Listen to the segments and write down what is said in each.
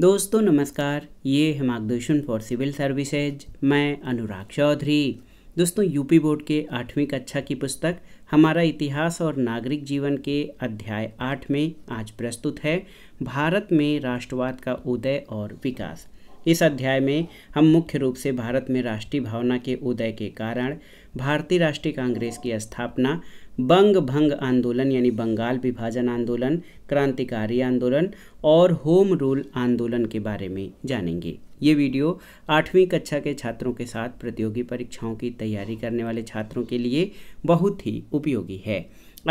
दोस्तों नमस्कार ये है मार्गदर्शन फॉर सिविल सर्विसेज मैं अनुराग चौधरी दोस्तों यूपी बोर्ड के आठवीं कक्षा की पुस्तक हमारा इतिहास और नागरिक जीवन के अध्याय आठ में आज प्रस्तुत है भारत में राष्ट्रवाद का उदय और विकास इस अध्याय में हम मुख्य रूप से भारत में राष्ट्रीय भावना के उदय के कारण भारतीय राष्ट्रीय कांग्रेस की स्थापना बंग भंग आंदोलन यानी बंगाल विभाजन आंदोलन क्रांतिकारी आंदोलन और होम रूल आंदोलन के बारे में जानेंगे ये वीडियो आठवीं कक्षा के छात्रों के साथ प्रतियोगी परीक्षाओं की तैयारी करने वाले छात्रों के लिए बहुत ही उपयोगी है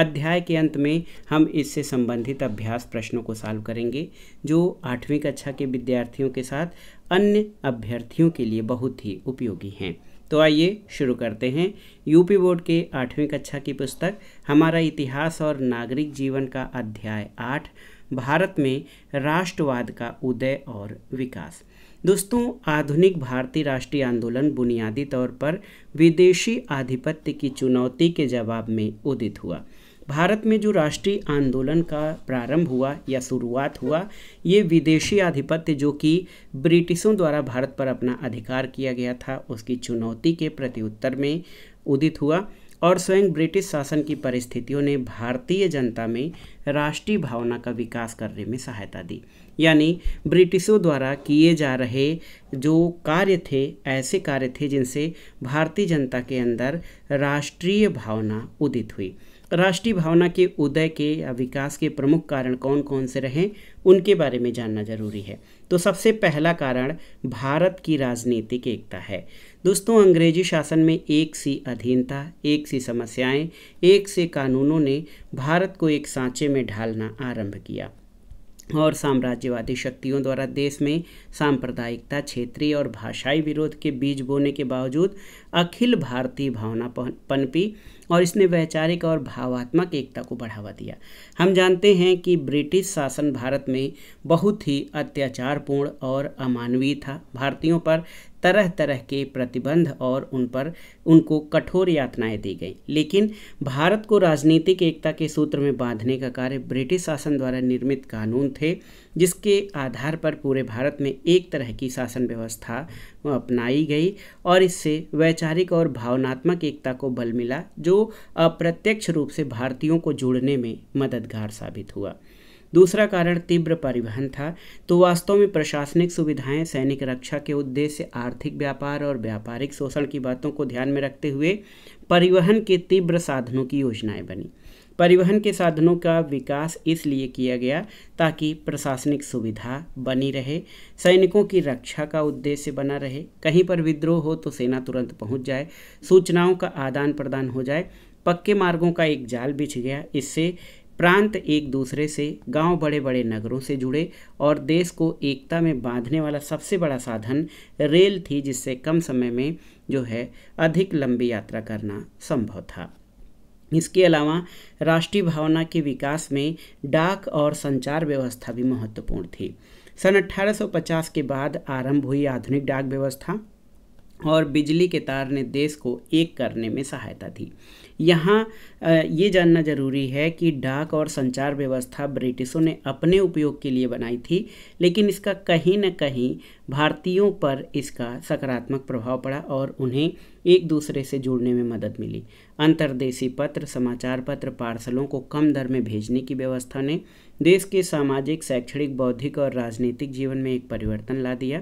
अध्याय के अंत में हम इससे संबंधित अभ्यास प्रश्नों को सॉल्व करेंगे जो आठवीं कक्षा के विद्यार्थियों के साथ अन्य अभ्यर्थियों के लिए बहुत ही उपयोगी हैं तो आइए शुरू करते हैं यूपी बोर्ड के आठवीं कक्षा की पुस्तक हमारा इतिहास और नागरिक जीवन का अध्याय आठ भारत में राष्ट्रवाद का उदय और विकास दोस्तों आधुनिक भारतीय राष्ट्रीय आंदोलन बुनियादी तौर पर विदेशी आधिपत्य की चुनौती के जवाब में उदित हुआ भारत में जो राष्ट्रीय आंदोलन का प्रारंभ हुआ या शुरुआत हुआ ये विदेशी आधिपत्य जो कि ब्रिटिशों द्वारा भारत पर अपना अधिकार किया गया था उसकी चुनौती के प्रत्युत्तर में उदित हुआ और स्वयं ब्रिटिश शासन की परिस्थितियों ने भारतीय जनता में राष्ट्रीय भावना का विकास करने में सहायता दी यानी ब्रिटिशों द्वारा किए जा रहे जो कार्य थे ऐसे कार्य थे जिनसे भारतीय जनता के अंदर राष्ट्रीय भावना उदित हुई राष्ट्रीय भावना के उदय के या विकास के प्रमुख कारण कौन कौन से रहें उनके बारे में जानना जरूरी है तो सबसे पहला कारण भारत की राजनीतिक एकता है दोस्तों अंग्रेजी शासन में एक सी अधीनता एक सी समस्याएं, एक से कानूनों ने भारत को एक सांचे में ढालना आरंभ किया और साम्राज्यवादी शक्तियों द्वारा देश में सांप्रदायिकता क्षेत्रीय और भाषाई विरोध के बीज बोने के बावजूद अखिल भारतीय भावना पनपी और इसने वैचारिक और भावात्मक एकता को बढ़ावा दिया हम जानते हैं कि ब्रिटिश शासन भारत में बहुत ही अत्याचारपूर्ण और अमानवीय था भारतीयों पर तरह तरह के प्रतिबंध और उन पर उनको कठोर यातनाएं दी गई लेकिन भारत को राजनीतिक एकता के सूत्र में बांधने का कार्य ब्रिटिश शासन द्वारा निर्मित कानून थे जिसके आधार पर पूरे भारत में एक तरह की शासन व्यवस्था अपनाई गई और इससे वैचारिक और भावनात्मक एकता को बल मिला जो अप्रत्यक्ष रूप से भारतीयों को जोड़ने में मददगार साबित हुआ दूसरा कारण तीव्र परिवहन था तो वास्तव में प्रशासनिक सुविधाएं सैनिक रक्षा के उद्देश्य आर्थिक व्यापार और व्यापारिक शोषण की बातों को ध्यान में रखते हुए परिवहन के तीव्र साधनों की योजनाएं बनी परिवहन के साधनों का विकास इसलिए किया गया ताकि प्रशासनिक सुविधा बनी रहे सैनिकों की रक्षा का उद्देश्य बना रहे कहीं पर विद्रोह हो तो सेना तुरंत पहुंच जाए सूचनाओं का आदान प्रदान हो जाए पक्के मार्गों का एक जाल बिछ गया इससे प्रांत एक दूसरे से गांव बड़े बड़े नगरों से जुड़े और देश को एकता में बांधने वाला सबसे बड़ा साधन रेल थी जिससे कम समय में जो है अधिक लंबी यात्रा करना संभव था इसके अलावा राष्ट्रीय भावना के विकास में डाक और संचार व्यवस्था भी महत्वपूर्ण थी सन 1850 के बाद आरंभ हुई आधुनिक डाक व्यवस्था और बिजली के तार ने देश को एक करने में सहायता दी यहाँ ये जानना जरूरी है कि डाक और संचार व्यवस्था ब्रिटिशों ने अपने उपयोग के लिए बनाई थी लेकिन इसका कहीं ना कहीं भारतीयों पर इसका सकारात्मक प्रभाव पड़ा और उन्हें एक दूसरे से जुड़ने में मदद मिली अंतर्देशी पत्र समाचार पत्र पार्सलों को कम दर में भेजने की व्यवस्था ने देश के सामाजिक शैक्षणिक बौद्धिक और राजनीतिक जीवन में एक परिवर्तन ला दिया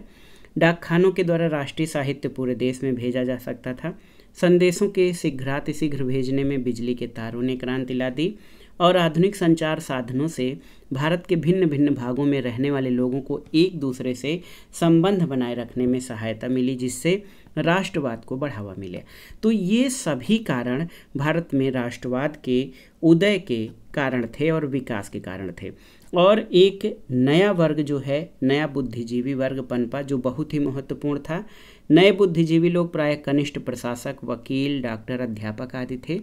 डाकखानों के द्वारा राष्ट्रीय साहित्य पूरे देश में भेजा जा सकता था संदेशों के शीघ्रातिशीघ्र भेजने में बिजली के तारों ने क्रांति ला दी और आधुनिक संचार साधनों से भारत के भिन्न भिन्न भागों में रहने वाले लोगों को एक दूसरे से संबंध बनाए रखने में सहायता मिली जिससे राष्ट्रवाद को बढ़ावा मिले तो ये सभी कारण भारत में राष्ट्रवाद के उदय के कारण थे और विकास के कारण थे और एक नया वर्ग जो है नया बुद्धिजीवी वर्ग पनपा जो बहुत ही महत्वपूर्ण था नए बुद्धिजीवी लोग प्राय कनिष्ठ प्रशासक वकील डॉक्टर अध्यापक आदि थे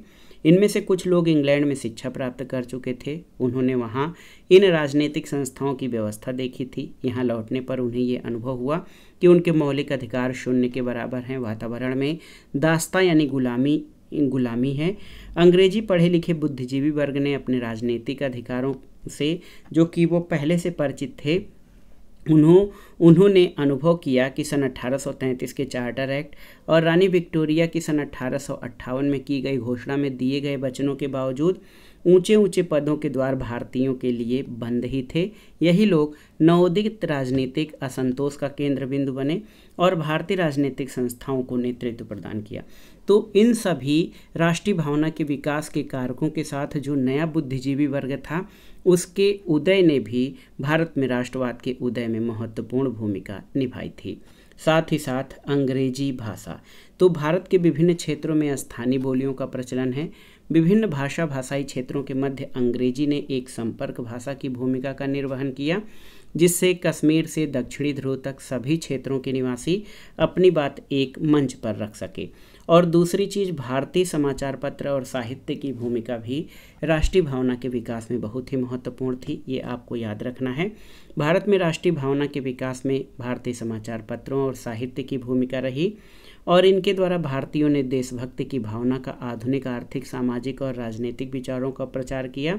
इनमें से कुछ लोग इंग्लैंड में शिक्षा प्राप्त कर चुके थे उन्होंने वहाँ इन राजनीतिक संस्थाओं की व्यवस्था देखी थी यहाँ लौटने पर उन्हें ये अनुभव हुआ कि उनके मौलिक अधिकार शून्य के बराबर हैं वातावरण में दास्ता यानी गुलामी गुलामी है अंग्रेजी पढ़े लिखे बुद्धिजीवी वर्ग ने अपने राजनीतिक अधिकारों से जो कि वो पहले से परिचित थे उन्हों उन्होंने अनुभव किया कि सन 1833 के चार्टर एक्ट और रानी विक्टोरिया की सन अट्ठारह में की गई घोषणा में दिए गए वचनों के बावजूद ऊंचे ऊंचे पदों के द्वार भारतीयों के लिए बंद ही थे यही लोग नवोदित राजनीतिक असंतोष का केंद्र बिंदु बने और भारतीय राजनीतिक संस्थाओं को नेतृत्व प्रदान किया तो इन सभी राष्ट्रीय भावना के विकास के कारकों के साथ जो नया बुद्धिजीवी वर्ग था उसके उदय ने भी भारत में राष्ट्रवाद के उदय में महत्वपूर्ण भूमिका निभाई थी साथ ही साथ अंग्रेजी भाषा तो भारत के विभिन्न क्षेत्रों में स्थानीय बोलियों का प्रचलन है विभिन्न भाषा भाषाई क्षेत्रों के मध्य अंग्रेजी ने एक संपर्क भाषा की भूमिका का निर्वहन किया जिससे कश्मीर से दक्षिणी ध्रुव तक सभी क्षेत्रों के निवासी अपनी बात एक मंच पर रख सके और दूसरी चीज़ भारतीय समाचार पत्र और साहित्य की भूमिका भी राष्ट्रीय भावना के विकास में बहुत ही महत्वपूर्ण थी ये आपको याद रखना है भारत में राष्ट्रीय भावना के विकास में भारतीय समाचार पत्रों और साहित्य की भूमिका रही और इनके द्वारा भारतीयों ने देशभक्ति की भावना का आधुनिक आर्थिक सामाजिक और राजनीतिक विचारों का प्रचार किया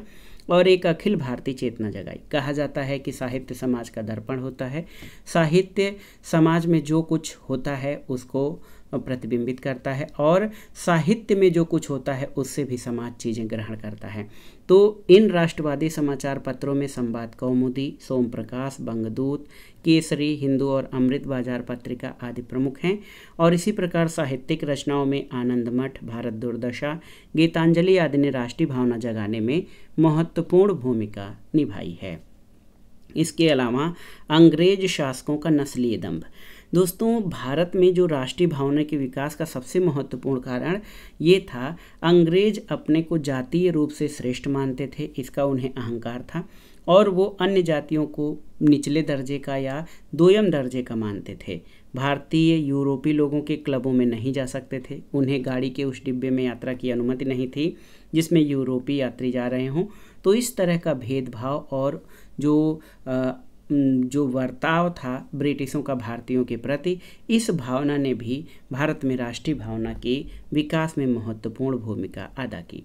और एक अखिल भारतीय चेतना जगाई कहा जाता है कि साहित्य समाज का दर्पण होता है साहित्य समाज में जो कुछ होता है उसको प्रतिबिंबित करता है और साहित्य में जो कुछ होता है उससे भी समाज चीज़ें ग्रहण करता है तो इन राष्ट्रवादी समाचार पत्रों में संवाद कौमुदी सोम प्रकाश बंगदूत केसरी हिंदू और अमृत बाजार पत्रिका आदि प्रमुख हैं और इसी प्रकार साहित्यिक रचनाओं में आनंद मठ भारत दुर्दशा गीतांजलि आदि ने राष्ट्रीय भावना जगाने में महत्वपूर्ण भूमिका निभाई है इसके अलावा अंग्रेज शासकों का नस्लीय दम्भ दोस्तों भारत में जो राष्ट्रीय भावना के विकास का सबसे महत्वपूर्ण कारण ये था अंग्रेज अपने को जातीय रूप से श्रेष्ठ मानते थे इसका उन्हें अहंकार था और वो अन्य जातियों को निचले दर्जे का या दोयम दर्जे का मानते थे भारतीय यूरोपीय लोगों के क्लबों में नहीं जा सकते थे उन्हें गाड़ी के उस डिब्बे में यात्रा की अनुमति नहीं थी जिसमें यूरोपीय यात्री जा रहे हों तो इस तरह का भेदभाव और जो जो वर्ताव था ब्रिटिशों का भारतीयों के प्रति इस भावना ने भी भारत में राष्ट्रीय भावना के विकास में महत्वपूर्ण भूमिका अदा की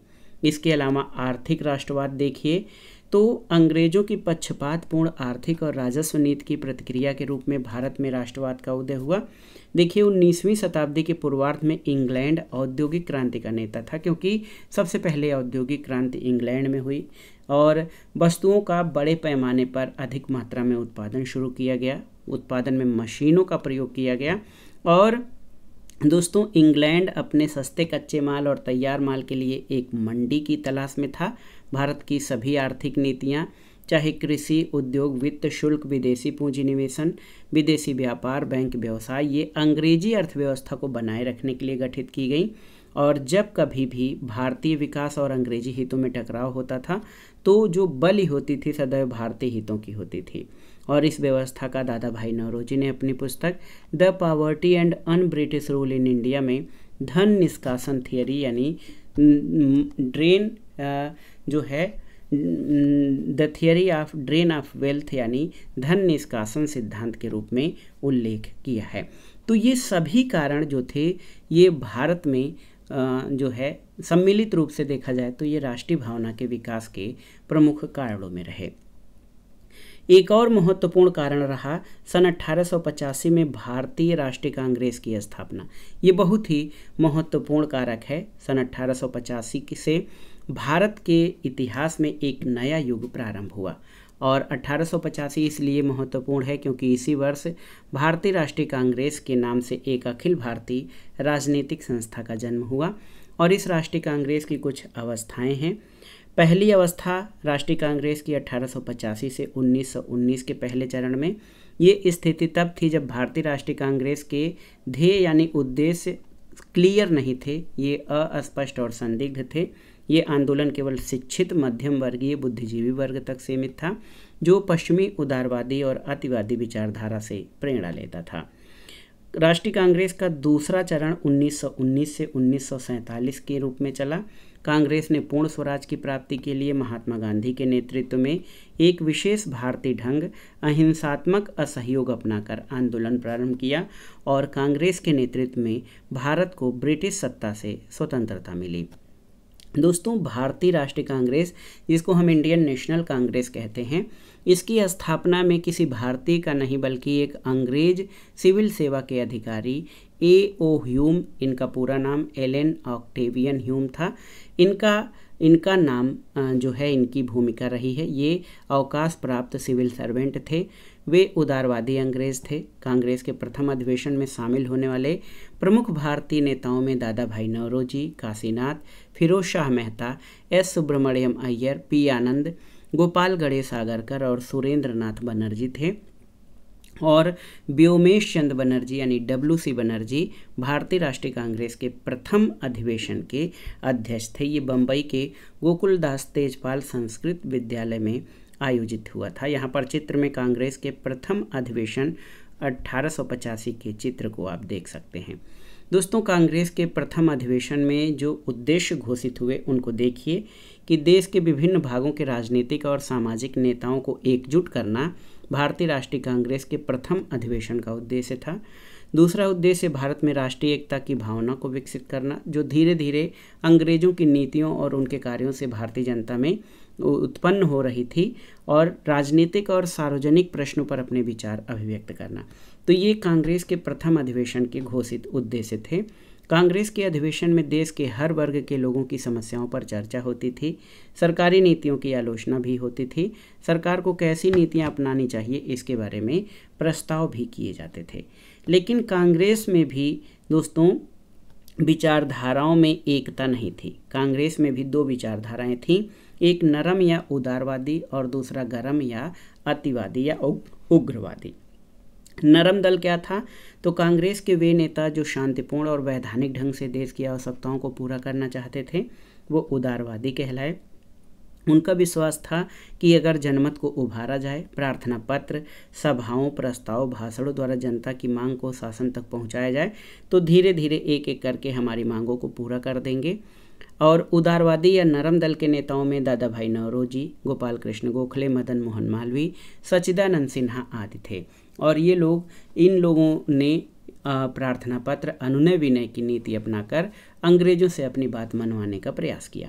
इसके अलावा आर्थिक राष्ट्रवाद देखिए तो अंग्रेजों की पक्षपातपूर्ण आर्थिक और राजस्व नीति की प्रतिक्रिया के रूप में भारत में राष्ट्रवाद का उदय हुआ देखिए उन्नीसवीं शताब्दी के पूर्वार्ध में इंग्लैंड औद्योगिक क्रांति का नेता था क्योंकि सबसे पहले औद्योगिक क्रांति इंग्लैंड में हुई और वस्तुओं का बड़े पैमाने पर अधिक मात्रा में उत्पादन शुरू किया गया उत्पादन में मशीनों का प्रयोग किया गया और दोस्तों इंग्लैंड अपने सस्ते कच्चे माल और तैयार माल के लिए एक मंडी की तलाश में था भारत की सभी आर्थिक नीतियाँ चाहे कृषि उद्योग वित्त शुल्क विदेशी पूंजी निवेशन विदेशी व्यापार बैंक व्यवसाय ये अंग्रेजी अर्थव्यवस्था को बनाए रखने के लिए गठित की गई और जब कभी भी भारतीय विकास और अंग्रेजी हितों में टकराव होता था तो जो बलि होती थी सदैव भारतीय हितों की होती थी और इस व्यवस्था का दादा भाई नवरोजी ने अपनी पुस्तक the poverty and un British rule in India में धन निष्कासन थियरी यानी ड्रेन जो है the theory of drain of wealth यानी धन निष्कासन सिद्धांत के रूप में उल्लेख किया है तो ये सभी कारण जो थे ये भारत में जो है सम्मिलित रूप से देखा जाए तो ये राष्ट्रीय भावना के विकास के प्रमुख कारणों में रहे एक और महत्वपूर्ण कारण रहा सन अट्ठारह में भारतीय राष्ट्रीय कांग्रेस की स्थापना ये बहुत ही महत्वपूर्ण कारक है सन पचासी से भारत के इतिहास में एक नया युग प्रारंभ हुआ और अठारह इसलिए महत्वपूर्ण है क्योंकि इसी वर्ष भारतीय राष्ट्रीय कांग्रेस के नाम से एक अखिल भारतीय राजनीतिक संस्था का जन्म हुआ और इस राष्ट्रीय कांग्रेस की कुछ अवस्थाएं हैं पहली अवस्था राष्ट्रीय कांग्रेस की अठारह से 1919 के पहले चरण में ये स्थिति तब थी जब भारतीय राष्ट्रीय कांग्रेस के ध्येय यानी उद्देश्य क्लियर नहीं थे ये अस्पष्ट और संदिग्ध थे ये आंदोलन केवल शिक्षित मध्यम वर्गीय बुद्धिजीवी वर्ग तक सीमित था जो पश्चिमी उदारवादी और अतिवादी विचारधारा से प्रेरणा लेता था राष्ट्रीय कांग्रेस का दूसरा चरण 1919 से उन्नीस के रूप में चला कांग्रेस ने पूर्ण स्वराज की प्राप्ति के लिए महात्मा गांधी के नेतृत्व में एक विशेष भारतीय ढंग अहिंसात्मक असहयोग अपनाकर आंदोलन प्रारंभ किया और कांग्रेस के नेतृत्व में भारत को ब्रिटिश सत्ता से स्वतंत्रता मिली दोस्तों भारतीय राष्ट्रीय कांग्रेस जिसको हम इंडियन नेशनल कांग्रेस कहते हैं इसकी स्थापना में किसी भारतीय का नहीं बल्कि एक अंग्रेज सिविल सेवा के अधिकारी ए ओ ह्यूम इनका पूरा नाम एलेन ऑक्टेवियन ह्यूम था इनका इनका नाम जो है इनकी भूमिका रही है ये अवकाश प्राप्त सिविल सर्वेंट थे वे उदारवादी अंग्रेज थे कांग्रेस के प्रथम अधिवेशन में शामिल होने वाले प्रमुख भारतीय नेताओं में Dadabhai Naoroji Kashinath Firoz Shah Mehta S Subramaniam Iyer P Anand Gopal Ganesh Agarkar और सुरेंद्र नाथ बनर्जी थे और ब्योमेश चंद बनर्जी यानी डब्ल्यू सी बनर्जी भारतीय राष्ट्रीय कांग्रेस के प्रथम अधिवेशन के अध्यक्ष थे ये बम्बई के गोकुलदास तेजपाल संस्कृत विद्यालय में आयोजित हुआ था यहाँ पर चित्र में कांग्रेस के प्रथम अधिवेशन अट्ठारह के चित्र को आप देख सकते हैं दोस्तों कांग्रेस के प्रथम अधिवेशन में जो उद्देश्य घोषित हुए उनको देखिए कि देश के विभिन्न भागों के राजनीतिक और सामाजिक नेताओं को एकजुट करना भारतीय राष्ट्रीय कांग्रेस के प्रथम अधिवेशन का उद्देश्य था दूसरा उद्देश्य भारत में राष्ट्रीय एकता की भावना को विकसित करना जो धीरे धीरे अंग्रेजों की नीतियों और उनके कार्यों से भारतीय जनता में उत्पन्न हो रही थी और राजनीतिक और सार्वजनिक प्रश्नों पर अपने विचार अभिव्यक्त करना तो ये कांग्रेस के प्रथम अधिवेशन के घोषित उद्देश्य थे कांग्रेस के अधिवेशन में देश के हर वर्ग के लोगों की समस्याओं पर चर्चा होती थी सरकारी नीतियों की आलोचना भी होती थी सरकार को कैसी नीतियां अपनानी चाहिए इसके बारे में प्रस्ताव भी किए जाते थे लेकिन कांग्रेस में भी दोस्तों विचारधाराओं में एकता नहीं थी कांग्रेस में भी दो विचारधाराएं थीं एक नरम या उदारवादी और दूसरा गर्म या अतिवादी या उग्रवादी नरम दल क्या था तो कांग्रेस के वे नेता जो शांतिपूर्ण और वैधानिक ढंग से देश की आवश्यकताओं को पूरा करना चाहते थे वो उदारवादी कहलाए उनका विश्वास था कि अगर जनमत को उभारा जाए प्रार्थना पत्र सभाओं प्रस्ताव भाषणों द्वारा जनता की मांग को शासन तक पहुंचाया जाए तो धीरे धीरे एक एक करके हमारी मांगों को पूरा कर देंगे और उदारवादी या नरम दल के नेताओं में दादा भाई नवरोजी गोपाल कृष्ण गोखले मदन मोहन मालवी सचिदानंद सिन्हा आदि थे और ये लोग इन लोगों ने प्रार्थना पत्र अनुनय विनय की नीति अपनाकर अंग्रेजों से अपनी बात मनवाने का प्रयास किया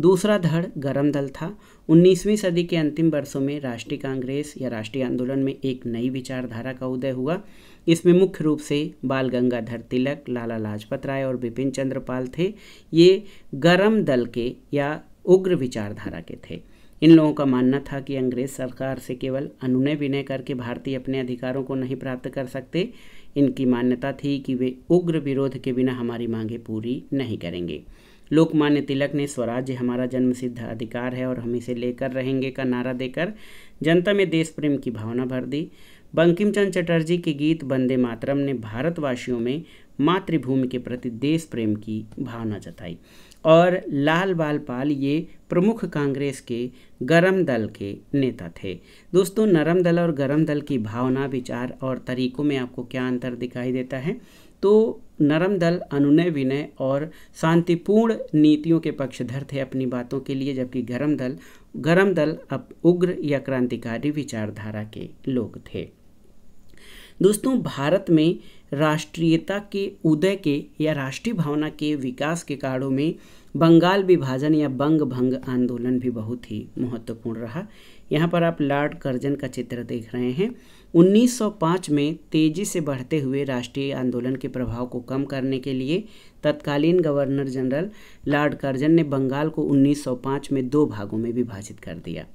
दूसरा धड़ गरम दल था 19वीं सदी के अंतिम वर्षों में राष्ट्रीय कांग्रेस या राष्ट्रीय आंदोलन में एक नई विचारधारा का उदय हुआ इसमें मुख्य रूप से बाल गंगाधर तिलक लाला लाजपत राय और बिपिन चंद्रपाल थे ये गरम दल के या उग्र विचारधारा के थे इन लोगों का मानना था कि अंग्रेज सरकार से केवल अनुनय विनय करके भारतीय अपने अधिकारों को नहीं प्राप्त कर सकते इनकी मान्यता थी कि वे उग्र विरोध के बिना हमारी मांगें पूरी नहीं करेंगे लोकमान्य तिलक ने स्वराज्य हमारा जन्मसिद्ध अधिकार है और हम इसे लेकर रहेंगे का नारा देकर जनता में देश प्रेम की भावना भर दी बंकिम चंद चटर्जी के गीत वंदे मातरम ने भारतवासियों में मातृभूमि के प्रति देश प्रेम की भावना जताई और लाल बाल पाल ये प्रमुख कांग्रेस के गरम दल के नेता थे दोस्तों नरम दल और गरम दल की भावना विचार और तरीकों में आपको क्या अंतर दिखाई देता है तो नरम दल अनुनय विनय और शांतिपूर्ण नीतियों के पक्षधर थे अपनी बातों के लिए जबकि गरम दल गरम दल अब उग्र या क्रांतिकारी विचारधारा के लोग थे दोस्तों भारत में राष्ट्रीयता के उदय के या राष्ट्रीय भावना के विकास के कारणों में बंगाल विभाजन या बंग भंग आंदोलन भी बहुत ही महत्वपूर्ण रहा यहाँ पर आप लॉर्ड कर्जन का चित्र देख रहे हैं 1905 में तेजी से बढ़ते हुए राष्ट्रीय आंदोलन के प्रभाव को कम करने के लिए तत्कालीन गवर्नर जनरल लॉर्ड कर्जन ने बंगाल को 1905 में दो भागों में विभाजित कर दिया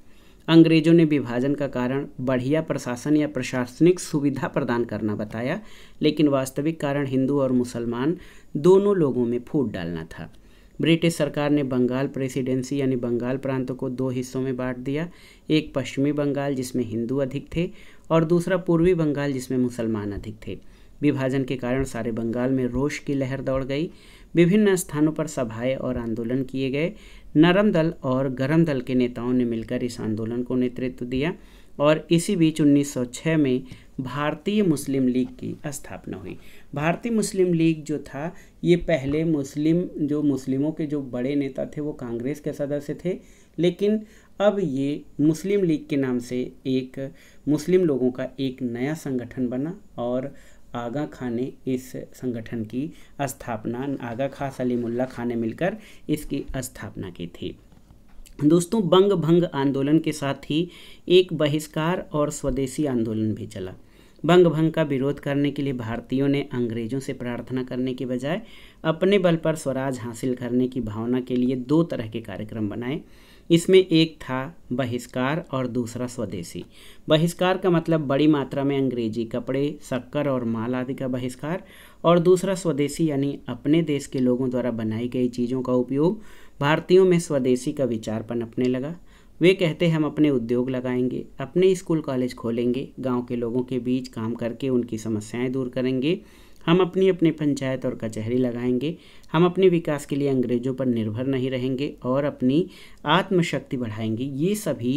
अंग्रेजों ने विभाजन का कारण बढ़िया प्रशासन या प्रशासनिक सुविधा प्रदान करना बताया लेकिन वास्तविक कारण हिंदू और मुसलमान दोनों लोगों में फूट डालना था ब्रिटिश सरकार ने बंगाल प्रेसिडेंसी यानी बंगाल प्रांतों को दो हिस्सों में बांट दिया एक पश्चिमी बंगाल जिसमें हिंदू अधिक थे और दूसरा पूर्वी बंगाल जिसमें मुसलमान अधिक थे विभाजन के कारण सारे बंगाल में रोष की लहर दौड़ गई विभिन्न स्थानों पर सभाएं और आंदोलन किए गए नरम दल और गरम दल के नेताओं ने मिलकर इस आंदोलन को नेतृत्व दिया और इसी बीच 1906 में भारतीय मुस्लिम लीग की स्थापना हुई भारतीय मुस्लिम लीग जो था ये पहले मुस्लिम जो मुस्लिमों के जो बड़े नेता थे वो कांग्रेस के सदस्य थे लेकिन अब ये मुस्लिम लीग के नाम से एक मुस्लिम लोगों का एक नया संगठन बना और आगा खां ने इस संगठन की स्थापना आगा खान सलीमुल्ला खां ने मिलकर इसकी स्थापना की थी दोस्तों बंग भंग आंदोलन के साथ ही एक बहिष्कार और स्वदेशी आंदोलन भी चला बंग भंग का विरोध करने के लिए भारतीयों ने अंग्रेजों से प्रार्थना करने के बजाय अपने बल पर स्वराज हासिल करने की भावना के लिए दो तरह के कार्यक्रम बनाए इसमें एक था बहिष्कार और दूसरा स्वदेशी बहिष्कार का मतलब बड़ी मात्रा में अंग्रेजी कपड़े शक्कर और माल आदि का बहिष्कार और दूसरा स्वदेशी यानी अपने देश के लोगों द्वारा बनाई गई चीज़ों का उपयोग भारतीयों में स्वदेशी का विचार पनपने लगा वे कहते हम अपने उद्योग लगाएंगे अपने स्कूल कॉलेज खोलेंगे गांव के लोगों के बीच काम करके उनकी समस्याएं दूर करेंगे हम अपनी अपनी पंचायत और कचहरी लगाएंगे हम अपने विकास के लिए अंग्रेज़ों पर निर्भर नहीं रहेंगे और अपनी आत्मशक्ति बढ़ाएंगे ये सभी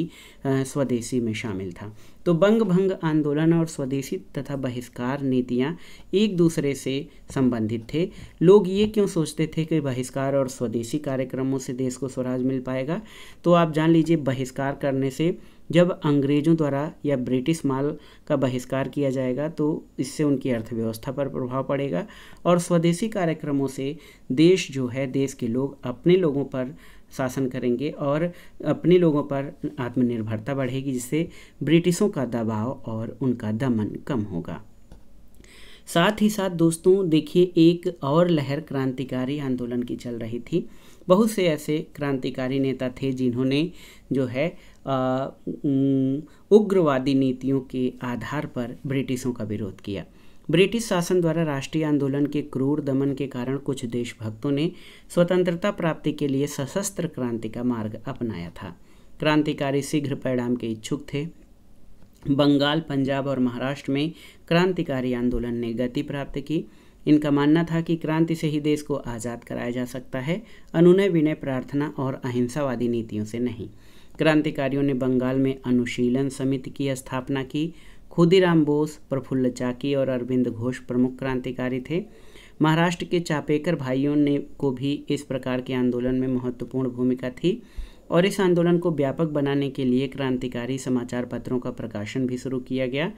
स्वदेशी में शामिल था तो बंग भंग आंदोलन और स्वदेशी तथा बहिष्कार नीतियाँ एक दूसरे से संबंधित थे लोग ये क्यों सोचते थे कि बहिष्कार और स्वदेशी कार्यक्रमों से देश को स्वराज मिल पाएगा तो आप जान लीजिए बहिष्कार करने से जब अंग्रेज़ों द्वारा या ब्रिटिश माल का बहिष्कार किया जाएगा तो इससे उनकी अर्थव्यवस्था पर प्रभाव पड़ेगा और स्वदेशी कार्यक्रमों से देश जो है देश के लोग अपने लोगों पर शासन करेंगे और अपने लोगों पर आत्मनिर्भरता बढ़ेगी जिससे ब्रिटिशों का दबाव और उनका दमन कम होगा साथ ही साथ दोस्तों देखिए एक और लहर क्रांतिकारी आंदोलन की चल रही थी बहुत से ऐसे क्रांतिकारी नेता थे जिन्होंने जो है उग्रवादी नीतियों के आधार पर ब्रिटिशों का विरोध किया ब्रिटिश शासन द्वारा राष्ट्रीय आंदोलन के क्रूर दमन के कारण कुछ देशभक्तों ने स्वतंत्रता प्राप्ति के लिए सशस्त्र क्रांति का मार्ग अपनाया था क्रांतिकारी शीघ्र परिणाम के इच्छुक थे बंगाल पंजाब और महाराष्ट्र में क्रांतिकारी आंदोलन ने गति प्राप्त की इनका मानना था कि क्रांति से ही देश को आज़ाद कराया जा सकता है अनुनय विनय प्रार्थना और अहिंसावादी नीतियों से नहीं क्रांतिकारियों ने बंगाल में अनुशीलन समिति की स्थापना की खुदीराम बोस प्रफुल्ल चाकी और अरविंद घोष प्रमुख क्रांतिकारी थे महाराष्ट्र के चापेकर भाइयों ने को भी इस प्रकार के आंदोलन में महत्वपूर्ण भूमिका थी और इस आंदोलन को व्यापक बनाने के लिए क्रांतिकारी समाचार पत्रों का प्रकाशन भी शुरू किया गया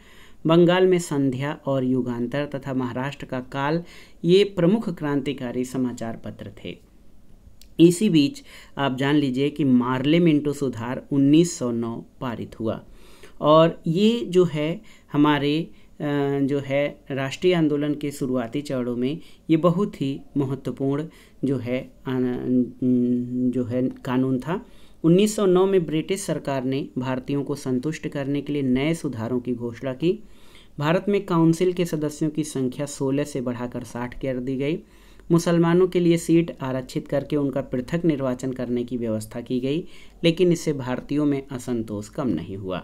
बंगाल में संध्या और युगांतर तथा महाराष्ट्र का काल ये प्रमुख क्रांतिकारी समाचार पत्र थे इसी बीच आप जान लीजिए कि मार्ले मिंटो सुधार 1909 पारित हुआ और ये जो है हमारे जो है राष्ट्रीय आंदोलन के शुरुआती चरणों में ये बहुत ही महत्वपूर्ण जो है जो है कानून था 1909 में ब्रिटिश सरकार ने भारतीयों को संतुष्ट करने के लिए नए सुधारों की घोषणा की भारत में काउंसिल के सदस्यों की संख्या 16 से बढ़ाकर 60 कर दी गई मुसलमानों के लिए सीट आरक्षित करके उनका पृथक निर्वाचन करने की व्यवस्था की गई लेकिन इससे भारतीयों में असंतोष कम नहीं हुआ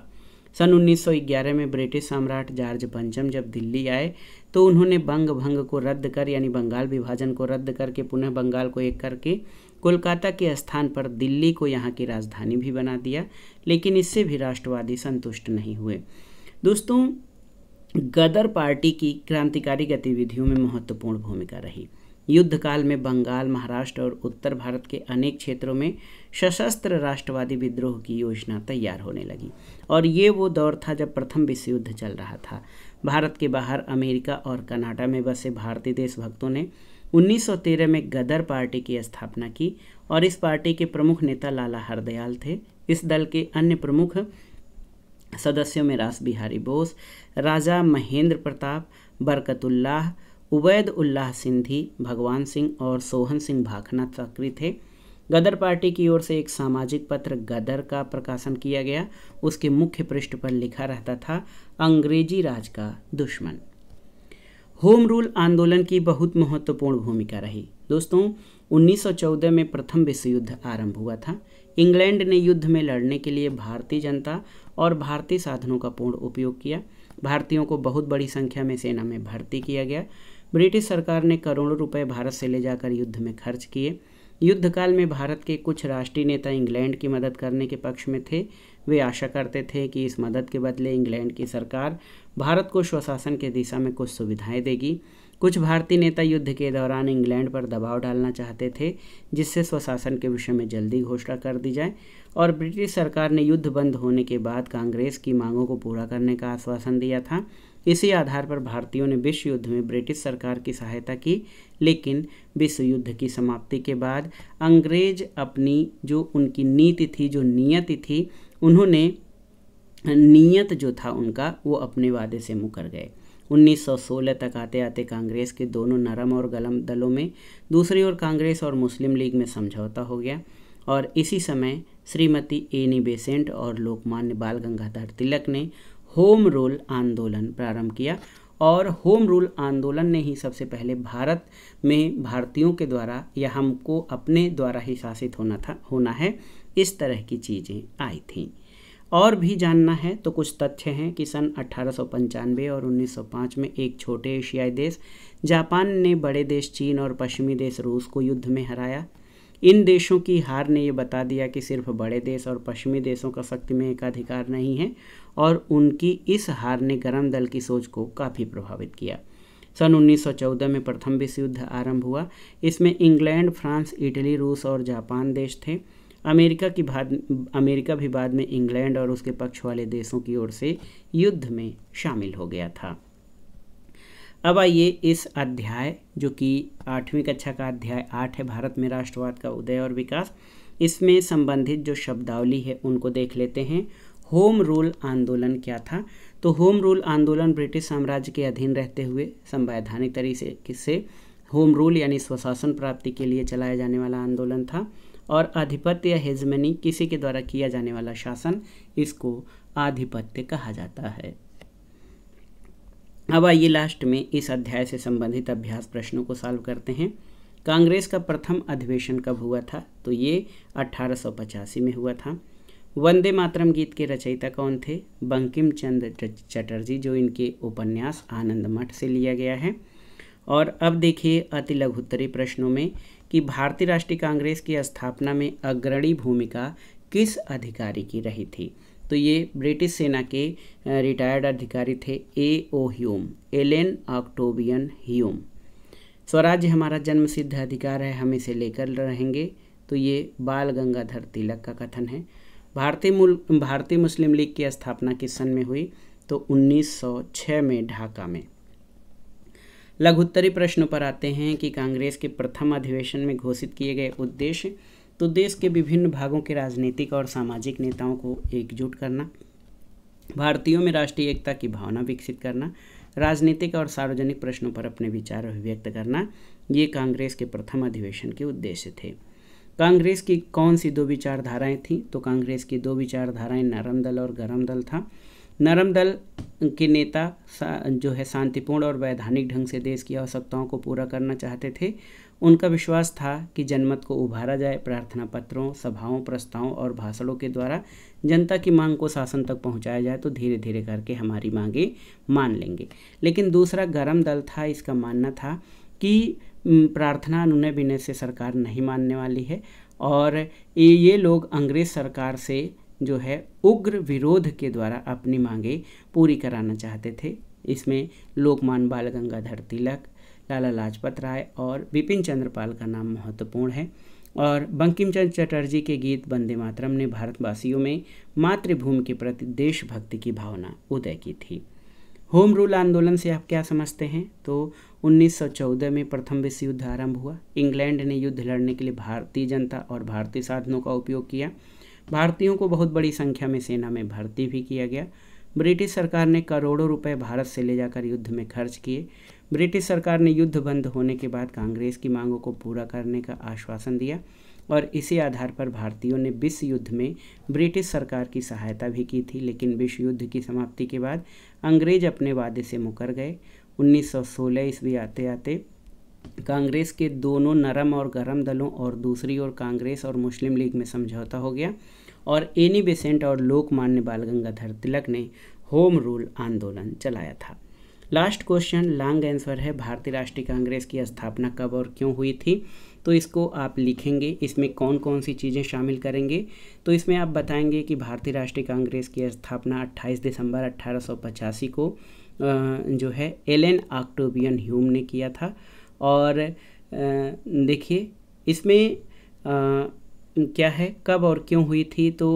सन 1911 में ब्रिटिश सम्राट जॉर्ज पंचम जब दिल्ली आए तो उन्होंने बंग भंग को रद्द कर यानी बंगाल विभाजन को रद्द करके पुनः बंगाल को एक करके कोलकाता के स्थान पर दिल्ली को यहाँ की राजधानी भी बना दिया लेकिन इससे भी राष्ट्रवादी संतुष्ट नहीं हुए दोस्तों गदर पार्टी की क्रांतिकारी गतिविधियों में महत्वपूर्ण भूमिका रही युद्धकाल में बंगाल महाराष्ट्र और उत्तर भारत के अनेक क्षेत्रों में सशस्त्र राष्ट्रवादी विद्रोह की योजना तैयार होने लगी और ये वो दौर था जब प्रथम विश्व युद्ध चल रहा था भारत के बाहर अमेरिका और कनाडा में बसे भारतीय देशभक्तों ने 1913 में गदर पार्टी की स्थापना की और इस पार्टी के प्रमुख नेता लाला हरदयाल थे इस दल के अन्य प्रमुख सदस्यों में रास बिहारी बोस राजा महेंद्र प्रताप बरकतुल्लाह उबैद उल्लाह सिंधी भगवान सिंह और सोहन सिंह भाखना सक्रिय थे गदर पार्टी की ओर से एक सामाजिक पत्र गदर का प्रकाशन किया गया उसके मुख्य पृष्ठ पर लिखा रहता था अंग्रेजी राज का दुश्मन होम रूल आंदोलन की बहुत महत्वपूर्ण भूमिका रही दोस्तों 1914 में प्रथम विश्व युद्ध आरंभ हुआ था इंग्लैंड ने युद्ध में लड़ने के लिए भारतीय जनता और भारतीय साधनों का पूर्ण उपयोग किया भारतीयों को बहुत बड़ी संख्या में सेना में भर्ती किया गया ब्रिटिश सरकार ने करोड़ों रुपए भारत से ले जाकर युद्ध में खर्च किए युद्धकाल में भारत के कुछ राष्ट्रीय नेता इंग्लैंड की मदद करने के पक्ष में थे वे आशा करते थे कि इस मदद के बदले इंग्लैंड की सरकार भारत को स्वशासन की दिशा में कुछ सुविधाएं देगी कुछ भारतीय नेता युद्ध के दौरान इंग्लैंड पर दबाव डालना चाहते थे जिससे स्वशासन के विषय में जल्दी घोषणा कर दी जाए और ब्रिटिश सरकार ने युद्ध बंद होने के बाद कांग्रेस की मांगों को पूरा करने का आश्वासन दिया था इसी आधार पर भारतीयों ने विश्व युद्ध में ब्रिटिश सरकार की सहायता की लेकिन विश्व युद्ध की समाप्ति के बाद अंग्रेज अपनी जो उनकी नीति थी जो नियति थी उन्होंने नियत जो था उनका वो अपने वादे से मुकर गए 1916 तक आते आते कांग्रेस के दोनों नरम और गलम दलों में दूसरी ओर कांग्रेस और मुस्लिम लीग में समझौता हो गया और इसी समय श्रीमती एनी बेसेंट और लोकमान्य बाल गंगाधर तिलक ने होम रूल आंदोलन प्रारंभ किया और होम रूल आंदोलन ने ही सबसे पहले भारत में भारतीयों के द्वारा या हमको अपने द्वारा ही शासित होना था होना है इस तरह की चीज़ें आई थी और भी जानना है तो कुछ तथ्य हैं कि सन अठारह और 1905 में एक छोटे एशियाई देश जापान ने बड़े देश चीन और पश्चिमी देश रूस को युद्ध में हराया इन देशों की हार ने ये बता दिया कि सिर्फ बड़े देश और पश्चिमी देशों का शक्ति में एकाधिकार नहीं है और उनकी इस हार ने गर्म दल की सोच को काफ़ी प्रभावित किया सन 1914 में प्रथम विश्व युद्ध आरंभ हुआ इसमें इंग्लैंड फ्रांस इटली रूस और जापान देश थे अमेरिका की बाद अमेरिका भी बाद में इंग्लैंड और उसके पक्ष वाले देशों की ओर से युद्ध में शामिल हो गया था अब आइए इस अध्याय जो कि आठवीं कक्षा का अध्याय आठ है भारत में राष्ट्रवाद का उदय और विकास इसमें संबंधित जो शब्दावली है उनको देख लेते हैं होम रूल आंदोलन क्या था तो होम रूल आंदोलन ब्रिटिश साम्राज्य के अधीन रहते हुए संवैधानिक तरीके से होम रूल यानी स्वशासन प्राप्ति के लिए चलाया जाने वाला आंदोलन था और आधिपत्य हेजमनी किसी के द्वारा किया जाने वाला शासन इसको आधिपत्य कहा जाता है अब आइए लास्ट में इस अध्याय से संबंधित अभ्यास प्रश्नों को सॉल्व करते हैं कांग्रेस का प्रथम अधिवेशन कब हुआ था तो ये अठारह में हुआ था वंदे मातरम गीत के रचयिता कौन थे बंकिम चंद्र चटर्जी जो इनके उपन्यास आनंद मठ से लिया गया है और अब देखिए अति लघुत्तरी प्रश्नों में कि भारतीय राष्ट्रीय कांग्रेस की स्थापना में अग्रणी भूमिका किस अधिकारी की रही थी तो ये ब्रिटिश सेना के रिटायर्ड अधिकारी थे A O Hume Allan Octavian Hume स्वराज्य हमारा जन्म सिद्ध अधिकार है हम इसे लेकर रहेंगे तो ये बाल गंगाधर तिलक का कथन है भारतीय मूल भारतीय मुस्लिम लीग की स्थापना किस सन में हुई तो 1906 में ढाका में लघुत्तरी प्रश्न पर आते हैं कि कांग्रेस के प्रथम अधिवेशन में घोषित किए गए उद्देश्य तो देश के विभिन्न भागों के राजनीतिक और सामाजिक नेताओं को एकजुट करना भारतीयों में राष्ट्रीय एकता की भावना विकसित करना राजनीतिक और सार्वजनिक प्रश्नों पर अपने विचार अभिव्यक्त करना ये कांग्रेस के प्रथम अधिवेशन के उद्देश्य थे कांग्रेस की कौन सी दो विचारधाराएं थीं तो कांग्रेस की दो विचारधाराएं नरम दल और गरम दल था नरम दल के नेता जो है शांतिपूर्ण और वैधानिक ढंग से देश की आवश्यकताओं को पूरा करना चाहते थे उनका विश्वास था कि जनमत को उभारा जाए प्रार्थना पत्रों सभाओं प्रस्तावों और भाषणों के द्वारा जनता की मांग को शासन तक पहुंचाया जाए तो धीरे धीरे करके हमारी मांगें मान लेंगे लेकिन दूसरा गर्म दल था इसका मानना था कि प्रार्थना अनुनय विनय से सरकार नहीं मानने वाली है और ये लोग अंग्रेज सरकार से जो है उग्र विरोध के द्वारा अपनी मांगे पूरी कराना चाहते थे इसमें लोकमान बाल गंगाधर तिलक लाला लाजपत राय और बिपिन चंद्रपाल का नाम महत्वपूर्ण है और बंकिम चंद चटर्जी के गीत वंदे मातरम ने भारतवासियों में मातृभूमि के प्रति देशभक्ति की भावना उदय की थी होम रूल आंदोलन से आप क्या समझते हैं तो 1914 में प्रथम विश्व युद्ध आरंभ हुआ इंग्लैंड ने युद्ध लड़ने के लिए भारतीय जनता और भारतीय साधनों का उपयोग किया भारतीयों को बहुत बड़ी संख्या में सेना में भर्ती भी किया गया ब्रिटिश सरकार ने करोड़ों रुपए भारत से ले जाकर युद्ध में खर्च किए ब्रिटिश सरकार ने युद्ध बंद होने के बाद कांग्रेस की मांगों को पूरा करने का आश्वासन दिया और इसी आधार पर भारतीयों ने विश्व युद्ध में ब्रिटिश सरकार की सहायता भी की थी लेकिन विश्व युद्ध की समाप्ति के बाद अंग्रेज अपने वादे से मुकर गए 1916 ईस्वी आते आते कांग्रेस के दोनों नरम और गरम दलों और दूसरी ओर कांग्रेस और मुस्लिम लीग में समझौता हो गया और एनी बेसेंट और लोकमान्य बाल गंगाधर तिलक ने होम रूल आंदोलन चलाया था लास्ट क्वेश्चन लॉन्ग आंसर है भारतीय राष्ट्रीय कांग्रेस की स्थापना कब और क्यों हुई थी तो इसको आप लिखेंगे इसमें कौन कौन सी चीज़ें शामिल करेंगे तो इसमें आप बताएंगे कि भारतीय राष्ट्रीय कांग्रेस की स्थापना 28 दिसंबर अट्ठारह को जो है एलेन आक्टोबियन ह्यूम ने किया था और देखिए इसमें क्या है कब और क्यों हुई थी तो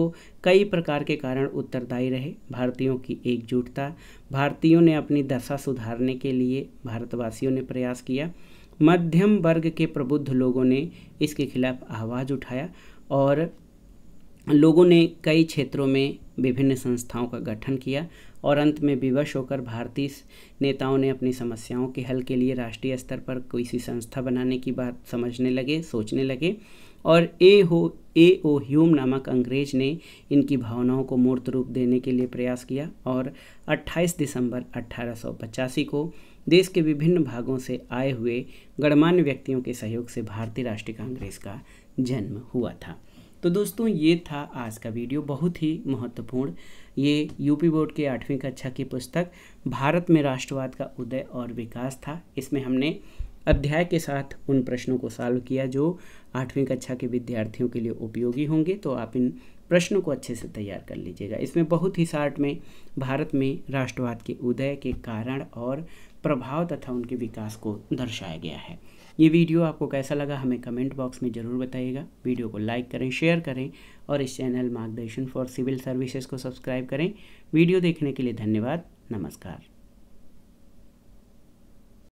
कई प्रकार के कारण उत्तरदायी रहे भारतीयों की एकजुटता भारतीयों ने अपनी दशा सुधारने के लिए भारतवासियों ने प्रयास किया मध्यम वर्ग के प्रबुद्ध लोगों ने इसके खिलाफ आवाज़ उठाया और लोगों ने कई क्षेत्रों में विभिन्न संस्थाओं का गठन किया और अंत में विवश होकर भारतीय नेताओं ने अपनी समस्याओं के हल के लिए राष्ट्रीय स्तर पर कोई सी संस्था बनाने की बात समझने लगे सोचने लगे और ए हो ए ओ ह्यूम नामक अंग्रेज ने इनकी भावनाओं को मूर्त रूप देने के लिए प्रयास किया और 28 दिसंबर अट्ठारह को देश के विभिन्न भागों से आए हुए गणमान्य व्यक्तियों के सहयोग से भारतीय राष्ट्रीय कांग्रेस का जन्म हुआ था तो दोस्तों ये था आज का वीडियो बहुत ही महत्वपूर्ण ये यूपी बोर्ड के आठवीं कक्षा की पुस्तक भारत में राष्ट्रवाद का उदय और विकास था इसमें हमने अध्याय के साथ उन प्रश्नों को सॉल्व किया जो आठवीं कक्षा के विद्यार्थियों के लिए उपयोगी होंगे तो आप इन प्रश्नों को अच्छे से तैयार कर लीजिएगा इसमें बहुत ही शार्ट में भारत में राष्ट्रवाद के उदय के कारण और प्रभाव तथा उनके विकास को दर्शाया गया है ये वीडियो आपको कैसा लगा हमें कमेंट बॉक्स में ज़रूर बताइएगा वीडियो को लाइक करें शेयर करें और इस channel Margdarshan for civil services को सब्सक्राइब करें वीडियो देखने के लिए धन्यवाद नमस्कार